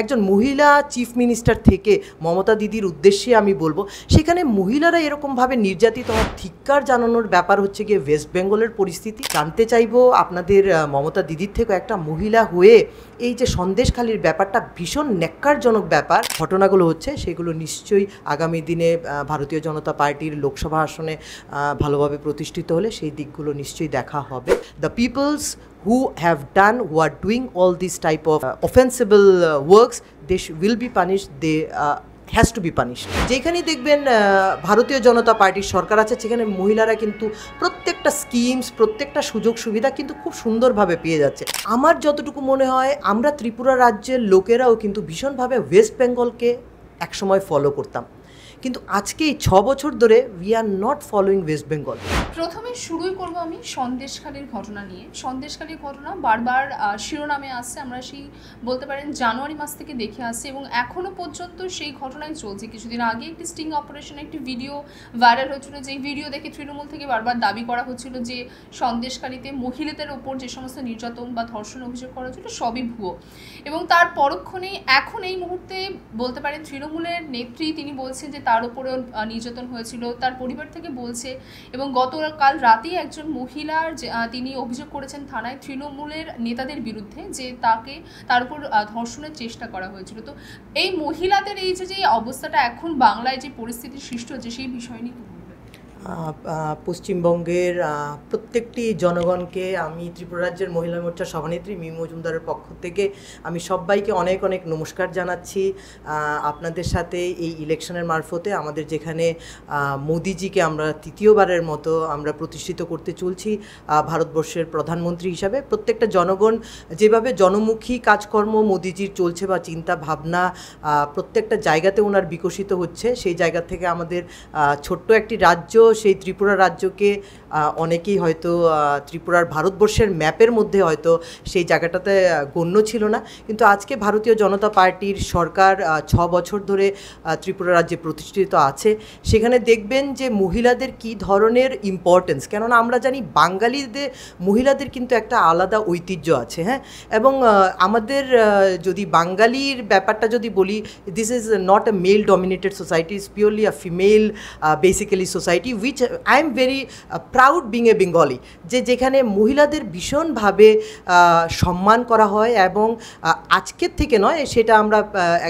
একজন মহিলা chief minister থেকে মমতা দিদির উদ্দেশ্যে আমি বলবো সেখানে মহিলারা এরকমভাবে নির্যাতিত হওয়ার ধিক্কার জানানোর ব্যাপার হচ্ছে গিয়ে ওয়েস্ট বেঙ্গলের পরিস্থিতি জানতে চাইবো আপনাদের মমতা দিদির থেকে একটা মহিলা হয়ে এই যে সন্দেশখালির ব্যাপারটা ভীষণ ন্যাক্কারজনক ব্যাপার ঘটনাগুলো হচ্ছে সেগুলো নিশ্চয়ই আগামী দিনে ভারতীয় জনতা পার্টির লোকসভা আসনে ভালোভাবে প্রতিষ্ঠিত হলে সেই দিকগুলো নিশ্চয়ই দেখা হবে the peoples who have done who are doing all these type of uh, offensible uh, works they will be punished they uh, has to be punish যেখানেই দেখবেন uh, ভারতীয় জনতা পার্টির সরকার আছে সেখানে মহিলারা কিন্তু প্রত্যেকটা স্কিমস প্রত্যেকটা সুযোগ সুবিধা কিন্তু খুব সুন্দরভাবে পেয়ে যাচ্ছে আমার যতটুকু মনে হয় আমরা ত্রিপুরা রাজ্যের লোকেরাও কিন্তু ভীষণভাবে ওয়েস্ট বেঙ্গলকে একসময় ফলো করতাম কিন্তু আজকে এই ছ বছর ধরে we are not following West Bengal প্রথমে শুরুই করব আমি সন্দেশখালীর ঘটনা নিয়ে সন্দেশখালীর ঘটনা বারবার শিরোনামে আসছে আমরা সেই বলতে পারেন জানুয়ারি মাস থেকে দেখে আসছি এবং এখনও পর্যন্ত সেই ঘটনাই চলছে কিছুদিন আগে একটি স্টিং অপারেশনের একটি ভিডিও ভাইরাল হয়েছিল যেই ভিডিও দেখে তৃণমূল থেকে বারবার দাবি করা হচ্ছিল যে সন্দেশকারীতে মহিলাদের ওপর যে সমস্ত নির্যাতন বা ধর্ষণ অভিযোগ করা হচ্ছিল সবই ভুয়ো এবং তার পরক্ষণেই এখন এই মুহূর্তে বলতে পারেন তৃণমূলের নেত্রী তিনি বলছেন যে তার উপরেও নির্যাতন হয়েছিল তার পরিবার থেকে বলছে এবং গতকাল রাতেই একজন মহিলার তিনি অভিযোগ করেছেন থানায় তৃণমূলের নেতাদের বিরুদ্ধে যে তাকে তার উপর ধর্ষণের চেষ্টা করা হয়েছিল তো এই মহিলাদের এই যে যে অবস্থাটা এখন বাংলায় যে পরিস্থিতির সৃষ্টি হচ্ছে সেই বিষয় নিয়ে পশ্চিমবঙ্গের প্রত্যেকটি জনগণকে আমি ত্রিপুরা রাজ্যের মহিলা মোর্চার সভানেত্রী মি মজুমদারের পক্ষ থেকে আমি সবাইকে অনেক অনেক নমস্কার জানাচ্ছি আপনাদের সাথে এই ইলেকশনের মারফতে আমাদের যেখানে মোদিজিকে আমরা তৃতীয়বারের মতো আমরা প্রতিষ্ঠিত করতে চলছি ভারতবর্ষের প্রধানমন্ত্রী হিসাবে প্রত্যেকটা জনগণ যেভাবে জনমুখী কাজকর্ম মোদিজির চলছে বা চিন্তা ভাবনা প্রত্যেকটা জায়গাতে ওনার বিকশিত হচ্ছে সেই জায়গা থেকে আমাদের ছোট্ট একটি রাজ্য সেই ত্রিপুরা রাজ্যকে অনেকেই হয়তো ত্রিপুরার ভারতবর্ষের ম্যাপের মধ্যে হয়তো সেই জায়গাটাতে গণ্য ছিল না কিন্তু আজকে ভারতীয় জনতা পার্টির সরকার ছ বছর ধরে ত্রিপুরা রাজ্যে প্রতিষ্ঠিত আছে সেখানে দেখবেন যে মহিলাদের কি ধরনের ইম্পর্টেন্স কেননা আমরা জানি বাঙালিদের মহিলাদের কিন্তু একটা আলাদা ঐতিহ্য আছে হ্যাঁ এবং আমাদের যদি বাঙালির ব্যাপারটা যদি বলি this is not a male dominated society is purely a female basically society which I am very proud being a Bengali যে যেখানে মহিলাদের ভীষণভাবে সম্মান করা হয় এবং আজকের থেকে নয় সেটা আমরা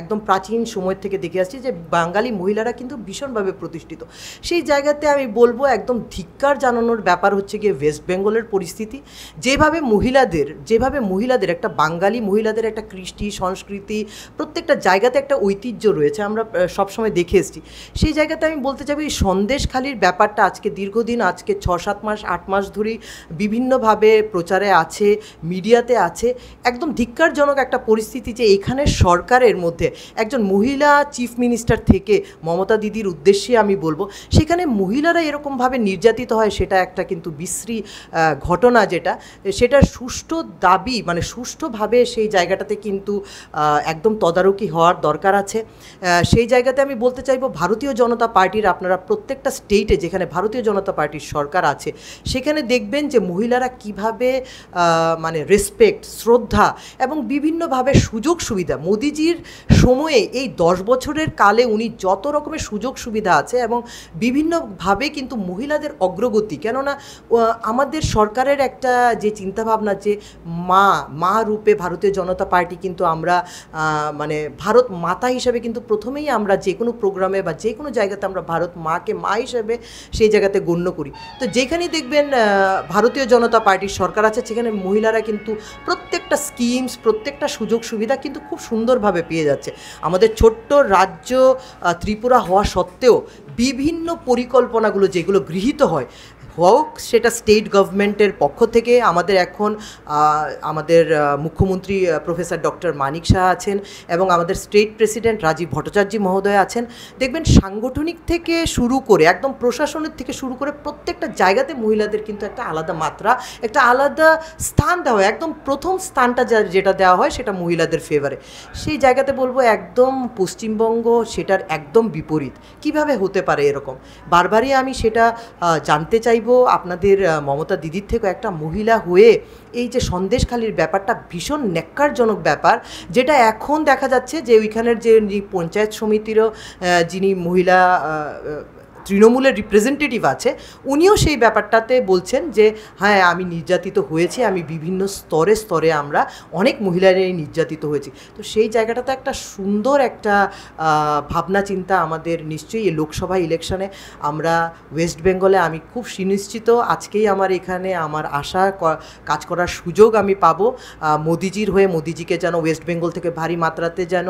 একদম প্রাচীন সময় থেকে দেখে আসছি যে বাঙালি মহিলারা কিন্তু ভীষণভাবে প্রতিষ্ঠিত সেই জায়গাতে আমি বলবো একদম ধিক্কার জানানোর ব্যাপার হচ্ছে গিয়ে ওয়েস্ট বেঙ্গলের পরিস্থিতি যেভাবে মহিলাদের যেভাবে মহিলাদের একটা বাঙালি মহিলাদের একটা কৃষ্টি সংস্কৃতি প্রত্যেকটা জায়গাতে একটা ঐতিহ্য রয়েছে আমরা সবসময় দেখে এসেছি সেই জায়গাতে আমি বলতে চাই সন্দেশখালির ব্যাপার ব্যাপারটা আজকে দীর্ঘদিন আজকে ছ সাত মাস আট মাস ধরেই বিভিন্নভাবে প্রচারে আছে মিডিয়াতে আছে একদম ধিক্কারজনক একটা পরিস্থিতি যে এখানে সরকারের মধ্যে একজন মহিলা চিফ মিনিস্টার থেকে মমতা দিদির উদ্দেশ্যে আমি বলবো সেখানে মহিলারা এরকমভাবে নির্যাতিত হয় সেটা একটা কিন্তু বিশ্রী ঘটনা যেটা সেটা সুষ্ঠু দাবি মানে সুষ্ঠুভাবে সেই জায়গাটাতে কিন্তু একদম তদারকি হওয়ার দরকার আছে সেই জায়গাতে আমি বলতে চাইবো ভারতীয় জনতা পার্টির আপনারা প্রত্যেকটা স্টেটে যে যেখানে ভারতীয় জনতা পার্টির সরকার আছে সেখানে দেখবেন যে মহিলারা কিভাবে মানে রেসপেক্ট শ্রদ্ধা এবং বিভিন্নভাবে সুযোগ সুবিধা মোদিজির সময়ে এই দশ বছরের কালে উনি যত রকমের সুযোগ সুবিধা আছে এবং বিভিন্নভাবে কিন্তু মহিলাদের অগ্রগতি কেননা আমাদের সরকারের একটা যে চিন্তাভাবনা যে মা মা রূপে ভারতীয় জনতা পার্টি কিন্তু আমরা মানে ভারত মাতা হিসাবে কিন্তু প্রথমেই আমরা যে কোনো প্রোগ্রামে বা যে কোনো জায়গাতে আমরা ভারত মাকে মা হিসাবে সেই জায়গাতে গণ্য করি তো যেখানেই দেখবেন ভারতীয় জনতা পার্টির সরকার আছে সেখানে মহিলারা কিন্তু প্রত্যেকটা স্কিমস প্রত্যেকটা সুযোগ সুবিধা কিন্তু খুব সুন্দরভাবে পেয়ে যাচ্ছে আমাদের ছোট্ট রাজ্য ত্রিপুরা হওয়া সত্ত্বেও বিভিন্ন পরিকল্পনাগুলো যেগুলো গৃহীত হয় হোক সেটা স্টেট গভর্নমেন্টের পক্ষ থেকে আমাদের এখন আমাদের মুখ্যমন্ত্রী প্রফেসর ডক্টর মানিক শাহ আছেন এবং আমাদের স্টেট প্রেসিডেন্ট রাজীব ভট্টাচার্য মহোদয় আছেন দেখবেন সাংগঠনিক থেকে শুরু করে একদম প্রশাসনের থেকে শুরু করে প্রত্যেকটা জায়গাতে মহিলাদের কিন্তু একটা আলাদা মাত্রা একটা আলাদা স্থান দেওয়া হয় একদম প্রথম স্থানটা যেটা দেওয়া হয় সেটা মহিলাদের ফেভারে সেই জায়গাতে বলবো একদম পশ্চিমবঙ্গ সেটার একদম বিপরীত কিভাবে হতে পারে এরকম বারবারই আমি সেটা জানতে চাইব বলবো আপনাদের মমতা দিদির থেকে একটা মহিলা হয়ে এই যে সন্দেশখালির ব্যাপারটা ভীষণ ন্যাক্কারজনক ব্যাপার যেটা এখন দেখা যাচ্ছে যে ওইখানের যে পঞ্চায়েত সমিতিরও যিনি মহিলা তৃণমূলের রিপ্রেজেন্টেটিভ আছে উনিও সেই ব্যাপারটাতে বলছেন যে হ্যাঁ আমি নির্যাতিত হয়েছি আমি বিভিন্ন স্তরে স্তরে আমরা অনেক মহিলারাই নির্যাতিত হয়েছি তো সেই জায়গাটাতে একটা সুন্দর একটা ভাবনা চিন্তা আমাদের নিশ্চয়ই এই লোকসভা ইলেকশনে আমরা ওয়েস্ট বেঙ্গলে আমি খুব সুনিশ্চিত আজকেই আমার এখানে আমার আশা কাজ করার সুযোগ আমি পাবো মোদিজির হয়ে মোদিজিকে যেন ওয়েস্ট বেঙ্গল থেকে ভারী মাত্রাতে যেন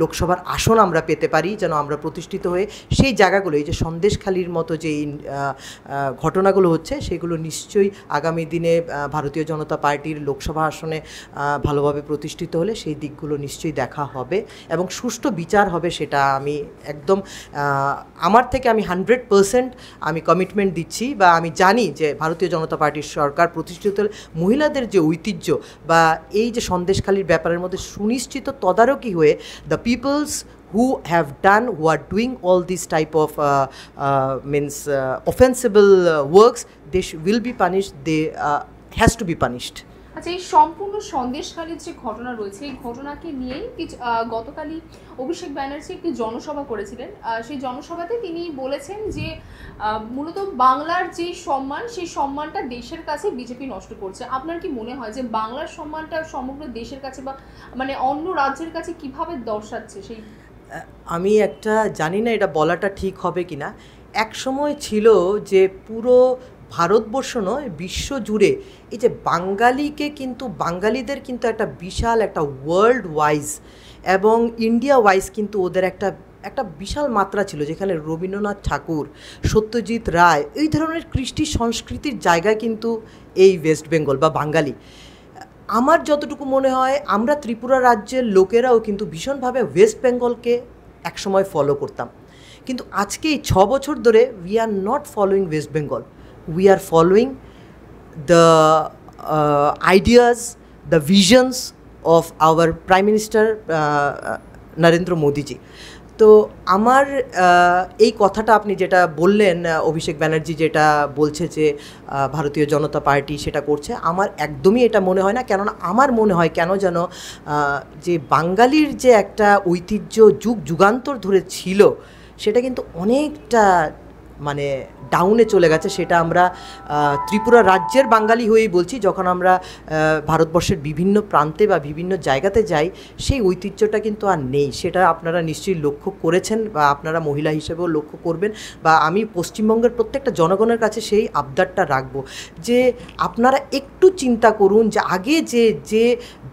লোকসভার আসন আমরা পেতে পারি যেন আমরা প্রতিষ্ঠিত হয়ে সেই জায়গাগুলো এই যে সন্দেশ সন্দেশখালির মতো যে ঘটনাগুলো হচ্ছে সেগুলো নিশ্চয়ই আগামী দিনে ভারতীয় জনতা পার্টির লোকসভা আসনে ভালোভাবে প্রতিষ্ঠিত হলে সেই দিকগুলো নিশ্চয়ই দেখা হবে এবং সুষ্ঠু বিচার হবে সেটা আমি একদম আমার থেকে আমি হান্ড্রেড পারসেন্ট আমি কমিটমেন্ট দিচ্ছি বা আমি জানি যে ভারতীয় জনতা পার্টির সরকার প্রতিষ্ঠিত হলে মহিলাদের যে ঐতিহ্য বা এই যে সন্দেশখালির ব্যাপারের মধ্যে সুনিশ্চিত তদারকি হয়ে the peoples who have done who are doing all these type of uh, uh, means uh, offensible works they will be punished they has to be punished আচ্ছা এই সম্পূর্ণ সন্দেশকালীর যে ঘটনা রয়েছে এই ঘটনাকে নিয়েই কিছু গতকালই অভিষেক ব্যানার্জি একটি জনসভা করেছিলেন সেই জনসভাতে তিনি বলেছেন যে মূলত বাংলার যে সম্মান সেই সম্মানটা দেশের কাছে বিজেপি নষ্ট করছে আপনার কি মনে হয় যে বাংলার সম্মানটা সমগ্র দেশের কাছে বা মানে অন্য রাজ্যের কাছে কিভাবে দর্শাচ্ছে সেই আমি একটা জানি না এটা বলাটা ঠিক হবে কি না এক সময় ছিল যে পুরো ভারতবর্ষ নয় বিশ্ব জুড়ে এই যে বাঙালিকে কিন্তু বাঙালিদের কিন্তু একটা বিশাল একটা ওয়ার্ল্ড ওয়াইজ এবং ইন্ডিয়া ওয়াইজ কিন্তু ওদের একটা একটা বিশাল মাত্রা ছিল যেখানে রবীন্দ্রনাথ ঠাকুর সত্যজিৎ রায় এই ধরনের কৃষ্টি সংস্কৃতির জায়গা কিন্তু এই ওয়েস্ট বেঙ্গল বা বাঙালি আমার যতটুকু মনে হয় আমরা ত্রিপুরা রাজ্যের লোকেরাও কিন্তু ভীষণভাবে ওয়েস্ট বেঙ্গলকে একসময় ফলো করতাম কিন্তু আজকে এই ছ বছর ধরে we are not following West Bengal we are following the ideas the visions of our prime minister Narendra Modiji তো আমার এই কথাটা আপনি যেটা বললেন অভিষেক ব্যানার্জি যেটা বলছে যে ভারতীয় জনতা পার্টি সেটা করছে আমার একদমই এটা মনে হয় না কেননা আমার মনে হয় কেন যেন যে বাঙালির যে একটা ঐতিহ্য যুগ যুগান্তর ধরে ছিল সেটা কিন্তু অনেকটা মানে ডাউনে চলে গেছে সেটা আমরা ত্রিপুরা রাজ্যের বাঙালি হয়েই বলছি যখন আমরা ভারতবর্ষের বিভিন্ন প্রান্তে বা বিভিন্ন জায়গাতে যাই সেই ঐতিহ্যটা কিন্তু আর নেই সেটা আপনারা নিশ্চয়ই লক্ষ্য করেছেন বা আপনারা মহিলা হিসেবেও লক্ষ্য করবেন বা আমি পশ্চিমবঙ্গের প্রত্যেকটা জনগণের কাছে সেই আবদারটা রাখবো যে আপনারা একটু চিন্তা করুন যে আগে যে যে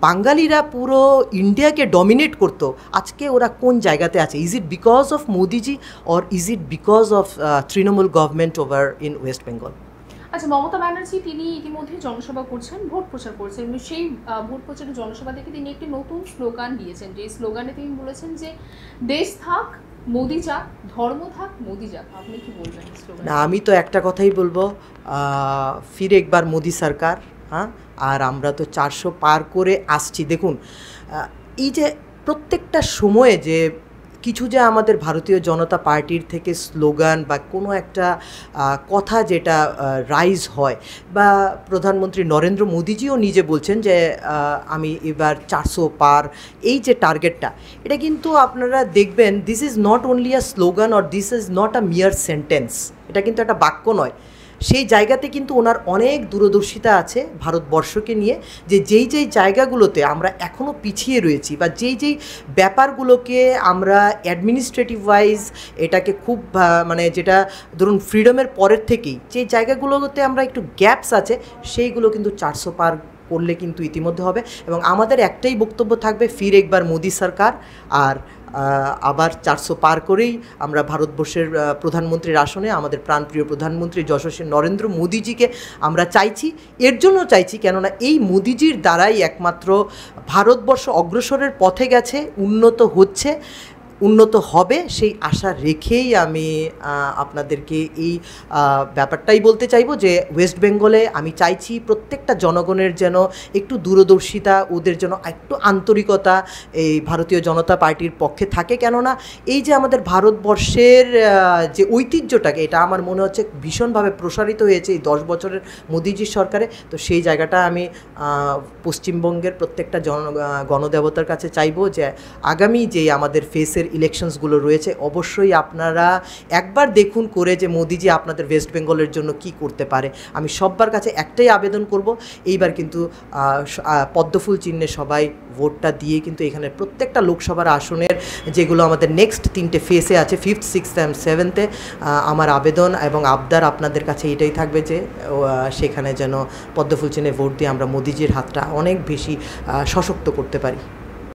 বাঙালিরা পুরো ইন্ডিয়াকে ডমিনেট করতো আজকে ওরা কোন জায়গাতে আছে is it because of Modiji or is it because of three Trinamool government over in West Bengal আচ্ছা মমতা ব্যানার্জি তিনি ইতিমধ্যে জনসভা করছেন ভোট প্রচার করছেন সেই ভোট প্রচারের জনসভা থেকে তিনি একটি নতুন স্লোগান দিয়েছেন যে স্লোগানে তিনি বলেছেন যে দেশ থাক মোদি যাক ধর্ম থাক মোদি যাক আপনি কি বলবেন না আমি তো একটা কথাই বলবো ফিরে একবার মোদি সরকার হ্যাঁ আর আমরা তো চারশো পার করে আসছি দেখুন এই যে প্রত্যেকটা সময়ে যে কিছু যে আমাদের ভারতীয় জনতা পার্টির থেকে স্লোগান বা কোনো একটা কথা যেটা রাইজ হয় বা প্রধানমন্ত্রী নরেন্দ্র মোদীজিও নিজে বলছেন যে আমি এবার চারশো পার এই যে টার্গেটটা এটা কিন্তু আপনারা দেখবেন this is not only a slogan or this is not a mere sentence এটা কিন্তু একটা বাক্য নয় সেই জায়গাতে কিন্তু ওনার অনেক দূরদর্শিতা আছে ভারতবর্ষকে নিয়ে যে যেই যেই জায়গাগুলোতে আমরা এখনও পিছিয়ে রয়েছি বা যেই যেই ব্যাপারগুলোকে আমরা অ্যাডমিনিস্ট্রেটিভ ওয়াইজ এটাকে খুব মানে যেটা ধরুন ফ্রিডমের পরের থেকেই যে জায়গাগুলোতে আমরা একটু গ্যাপস আছে সেইগুলো কিন্তু চারশো পার করলে কিন্তু ইতিমধ্যে হবে এবং আমাদের একটাই বক্তব্য থাকবে ফির একবার মোদি সরকার আর আবার চারশো পার করেই আমরা ভারতবর্ষের প্রধানমন্ত্রীর আসনে আমাদের প্রাণপ্রিয় প্রধানমন্ত্রী যশস্বী নরেন্দ্র মোদিজিকে আমরা চাইছি এর জন্য চাইছি কেননা এই মোদিজির দ্বারাই একমাত্র ভারতবর্ষ অগ্রসরের পথে গেছে উন্নত হচ্ছে উন্নত হবে সেই আশা রেখেই আমি আপনাদেরকে এই ব্যাপারটাই বলতে চাইব যে ওয়েস্ট বেঙ্গলে আমি চাইছি প্রত্যেকটা জনগণের যেন একটু দূরদর্শিতা ওদের যেন একটু আন্তরিকতা এই ভারতীয় জনতা পার্টির পক্ষে থাকে কেননা এই যে আমাদের ভারতবর্ষের যে ঐতিহ্যটাকে এটা আমার মনে হচ্ছে ভীষণভাবে প্রসারিত হয়েছে এই দশ বছরের মোদিজির সরকারে তো সেই জায়গাটা আমি পশ্চিমবঙ্গের প্রত্যেকটা জন গণদেবতার কাছে চাইব যে আগামী যে আমাদের ফেসের ইলেকশনসগুলো রয়েছে অবশ্যই আপনারা একবার দেখুন করে যে মোদিজি আপনাদের ওয়েস্ট বেঙ্গলের জন্য কি করতে পারে আমি সব্বার কাছে একটাই আবেদন করব এইবার কিন্তু পদ্মফুল চিহ্নে সবাই ভোটটা দিয়ে কিন্তু এখানে প্রত্যেকটা লোকসভার আসনের যেগুলো আমাদের নেক্সট তিনটে ফেসে আছে ফিফথ সিক্স অ্যান্ড সেভেন্থে আমার আবেদন এবং আবদার আপনাদের কাছে এটাই থাকবে যে সেখানে যেন পদ্মফুল চিহ্নে ভোট দিয়ে আমরা মোদিজির হাতটা অনেক বেশি সশক্ত করতে পারি